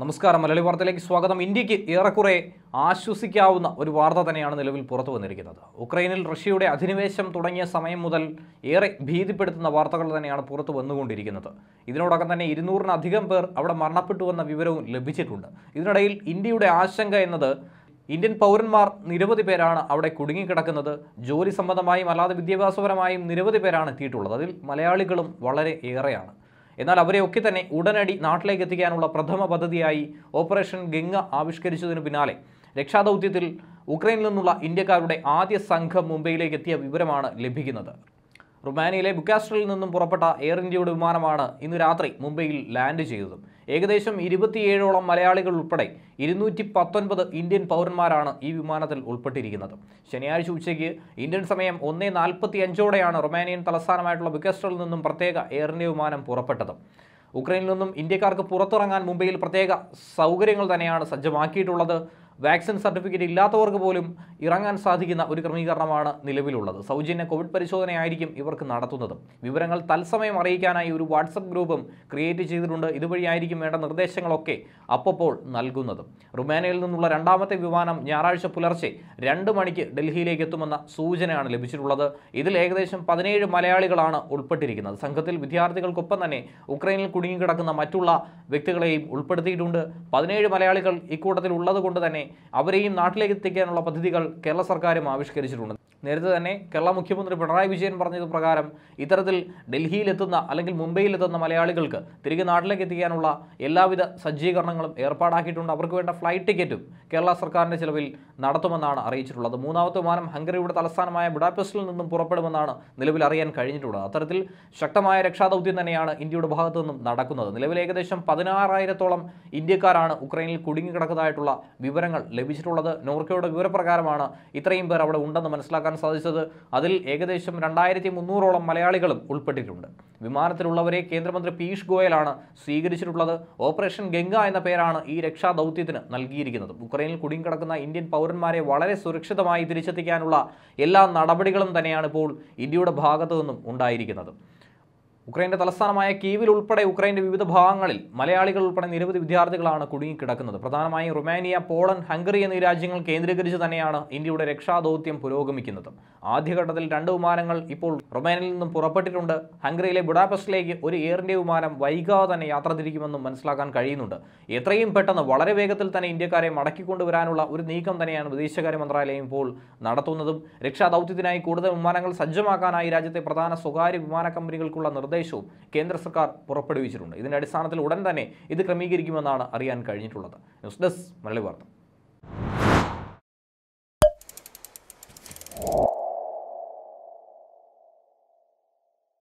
നമസ്കാരം മലയാളി വാർത്തയിലേക്ക് സ്വാഗതം ഇന്ത്യക്ക് ഏറെക്കുറെ ആശ്വസിക്കാവുന്ന ഒരു വാർത്ത തന്നെയാണ് നിലവിൽ പുറത്തു വന്നിരിക്കുന്നത് ഉക്രൈനിൽ റഷ്യയുടെ അധിനിവേശം തുടങ്ങിയ സമയം മുതൽ ഏറെ ഭീതിപ്പെടുത്തുന്ന വാർത്തകൾ തന്നെയാണ് പുറത്തു വന്നുകൊണ്ടിരിക്കുന്നത് ഇതിനോടകം തന്നെ ഇരുന്നൂറിനധികം പേർ അവിടെ മരണപ്പെട്ടുവെന്ന വിവരവും ലഭിച്ചിട്ടുണ്ട് ഇതിനിടയിൽ ഇന്ത്യയുടെ ആശങ്ക എന്നത് ഇന്ത്യൻ പൗരന്മാർ നിരവധി പേരാണ് അവിടെ കുടുങ്ങിക്കിടക്കുന്നത് ജോലി സംബന്ധമായും അല്ലാതെ വിദ്യാഭ്യാസപരമായും നിരവധി പേരാണ് എത്തിയിട്ടുള്ളത് അതിൽ മലയാളികളും വളരെ ഏറെയാണ് എന്നാൽ അവരെയൊക്കെ തന്നെ ഉടനടി നാട്ടിലേക്ക് എത്തിക്കാനുള്ള പ്രഥമ പദ്ധതിയായി ഓപ്പറേഷൻ ഗംഗ ആവിഷ്കരിച്ചതിനു പിന്നാലെ രക്ഷാദൗത്യത്തിൽ ഉക്രൈനിൽ നിന്നുള്ള ഇന്ത്യക്കാരുടെ ആദ്യ സംഘം മുംബൈയിലേക്ക് എത്തിയ വിവരമാണ് ലഭിക്കുന്നത് റുമാനിയയിലെ ബുക്കാസ്ട്രിൽ നിന്നും പുറപ്പെട്ട എയർ ഇന്ത്യയുടെ വിമാനമാണ് ഇന്ന് രാത്രി മുംബൈയിൽ ലാൻഡ് ചെയ്തതും ഏകദേശം ഇരുപത്തിയേഴോളം മലയാളികൾ ഉൾപ്പെടെ ഇരുന്നൂറ്റി പത്തൊൻപത് ഇന്ത്യൻ പൗരന്മാരാണ് ഈ വിമാനത്തിൽ ഉൾപ്പെട്ടിരിക്കുന്നത് ശനിയാഴ്ച ഉച്ചയ്ക്ക് ഇന്ത്യൻ സമയം ഒന്നേ നാൽപ്പത്തി അഞ്ചോടെയാണ് റൊമാനിയൻ തലസ്ഥാനമായിട്ടുള്ള ബുക്കസ്ട്രിൽ നിന്നും പ്രത്യേക എയർ ഇന്ത്യ വിമാനം പുറപ്പെട്ടത് ഉക്രൈനിൽ നിന്നും ഇന്ത്യക്കാർക്ക് പുറത്തിറങ്ങാൻ മുംബൈയിൽ പ്രത്യേക സൗകര്യങ്ങൾ തന്നെയാണ് സജ്ജമാക്കിയിട്ടുള്ളത് വാക്സിൻ സർട്ടിഫിക്കറ്റ് ഇല്ലാത്തവർക്ക് പോലും ഇറങ്ങാൻ സാധിക്കുന്ന ഒരു ക്രമീകരണമാണ് നിലവിലുള്ളത് സൗജന്യ കോവിഡ് പരിശോധനയായിരിക്കും ഇവർക്ക് നടത്തുന്നത് വിവരങ്ങൾ തത്സമയം അറിയിക്കാനായി ഒരു വാട്സപ്പ് ഗ്രൂപ്പും ക്രിയേറ്റ് ചെയ്തിട്ടുണ്ട് ഇതുവഴിയായിരിക്കും വേണ്ട നിർദ്ദേശങ്ങളൊക്കെ അപ്പോൾ നൽകുന്നത് റുമാനിയയിൽ നിന്നുള്ള രണ്ടാമത്തെ വിമാനം ഞായറാഴ്ച പുലർച്ചെ രണ്ട് മണിക്ക് ഡൽഹിയിലേക്ക് എത്തുമെന്ന സൂചനയാണ് ലഭിച്ചിട്ടുള്ളത് ഇതിൽ ഏകദേശം പതിനേഴ് മലയാളികളാണ് ഉൾപ്പെട്ടിരിക്കുന്നത് സംഘത്തിൽ വിദ്യാർത്ഥികൾക്കൊപ്പം തന്നെ ഉക്രൈനിൽ കുടുങ്ങിക്കിടക്കുന്ന മറ്റുള്ള വ്യക്തികളെയും ഉൾപ്പെടുത്തിയിട്ടുണ്ട് പതിനേഴ് മലയാളികൾ ഇക്കൂട്ടത്തിൽ ഉള്ളത് കൊണ്ട് തന്നെ അവരെയും നാട്ടിലേക്ക് എത്തിക്കാനുള്ള പദ്ധതികൾ കേരള സർക്കാരും ആവിഷ്കരിച്ചിട്ടുണ്ട് നേരത്തെ തന്നെ കേരള മുഖ്യമന്ത്രി പിണറായി വിജയൻ പറഞ്ഞത് പ്രകാരം ഇത്തരത്തിൽ ഡൽഹിയിലെത്തുന്ന അല്ലെങ്കിൽ മുംബൈയിലെത്തുന്ന മലയാളികൾക്ക് തിരികെ നാട്ടിലേക്ക് എത്തിക്കാനുള്ള എല്ലാവിധ സജ്ജീകരണങ്ങളും ഏർപ്പാടാക്കിയിട്ടുണ്ട് അവർക്ക് വേണ്ട ഫ്ലൈറ്റ് ടിക്കറ്റും കേരള സർക്കാരിൻ്റെ ചിലവിൽ നടത്തുമെന്നാണ് അറിയിച്ചിട്ടുള്ളത് മൂന്നാമത്തെ വിമാനം ഹംഗറിയുടെ തലസ്ഥാനമായ ബുഡാപെസ്റ്റിൽ നിന്നും പുറപ്പെടുമെന്നാണ് നിലവിൽ അറിയാൻ കഴിഞ്ഞിട്ടുള്ളത് അത്തരത്തിൽ ശക്തമായ രക്ഷാദൗത്യം തന്നെയാണ് ഇന്ത്യയുടെ ഭാഗത്തു നിന്നും നടക്കുന്നത് നിലവിൽ ഏകദേശം പതിനാറായിരത്തോളം ഇന്ത്യക്കാരാണ് ഉക്രൈനിൽ കുടുങ്ങിക്കിടക്കുന്നതായിട്ടുള്ള വിവരങ്ങൾ ലഭിച്ചിട്ടുള്ളത് നോർക്കയുടെ വിവരപ്രകാരമാണ് ഇത്രയും പേർ അവിടെ ഉണ്ടെന്ന് മനസ്സിലാക്കാൻ സാധിച്ചത് അതിൽ ഏകദേശം രണ്ടായിരത്തി മുന്നൂറോളം മലയാളികളും ഉൾപ്പെട്ടിട്ടുണ്ട് വിമാനത്തിലുള്ളവരെ കേന്ദ്രമന്ത്രി പീയൂഷ് ഗോയലാണ് സ്വീകരിച്ചിട്ടുള്ളത് ഓപ്പറേഷൻ ഗംഗ എന്ന പേരാണ് ഈ രക്ഷാദൗത്യത്തിന് നൽകിയിരിക്കുന്നത് ഉക്രൈനിൽ കുടുങ്ങിക്കിടക്കുന്ന ഇന്ത്യൻ പൗര പൗരന്മാരെ വളരെ സുരക്ഷിതമായി തിരിച്ചെത്തിക്കാനുള്ള എല്ലാ നടപടികളും തന്നെയാണ് ഇപ്പോൾ ഇന്ത്യയുടെ ഭാഗത്തു നിന്നും ഉണ്ടായിരിക്കുന്നത് ഉക്രൈൻ്റെ തലസ്ഥാനമായ കീവിൽ ഉൾപ്പെടെ ഉക്രൈൻ്റെ വിവിധ ഭാഗങ്ങളിൽ മലയാളികൾ ഉൾപ്പെടെ നിരവധി വിദ്യാർത്ഥികളാണ് കുടുങ്ങിക്കിടക്കുന്നത് പ്രധാനമായും റുമാനിയ പോളൻ ഹംഗറി എന്നീ രാജ്യങ്ങൾ കേന്ദ്രീകരിച്ച് തന്നെയാണ് ഇന്ത്യയുടെ രക്ഷാദൗത്യം പുരോഗമിക്കുന്നത് ആദ്യഘട്ടത്തിൽ രണ്ട് വിമാനങ്ങൾ ഇപ്പോൾ റുമാനിയിൽ നിന്നും പുറപ്പെട്ടിട്ടുണ്ട് ഹംഗറിയിലെ ബുഡാപസ്റ്റിലേക്ക് ഒരു എയർ ഇന്ത്യ വിമാനം വൈകാതെ തന്നെ യാത്ര തിരിക്കുമെന്നും മനസ്സിലാക്കാൻ കഴിയുന്നുണ്ട് എത്രയും പെട്ടെന്ന് വളരെ വേഗത്തിൽ തന്നെ ഇന്ത്യക്കാരെ മടക്കിക്കൊണ്ടുവരാനുള്ള ഒരു നീക്കം തന്നെയാണ് വിദേശകാര്യ മന്ത്രാലയം ഇപ്പോൾ നടത്തുന്നതും രക്ഷാദൗത്യത്തിനായി കൂടുതൽ വിമാനങ്ങൾ സജ്ജമാക്കാനായി രാജ്യത്തെ പ്രധാന സ്വകാര്യ വിമാന കമ്പനികൾക്കുള്ള നിർദ്ദേശവും കേന്ദ്ര സർക്കാർ പുറപ്പെടുവിച്ചിട്ടുണ്ട് ഇതിൻ്റെ അടിസ്ഥാനത്തിൽ ഉടൻ തന്നെ ഇത് ക്രമീകരിക്കുമെന്നാണ് അറിയാൻ കഴിഞ്ഞിട്ടുള്ളത് ന്യൂസ് ഡെസ്ക് മലയാളി വാർത്ത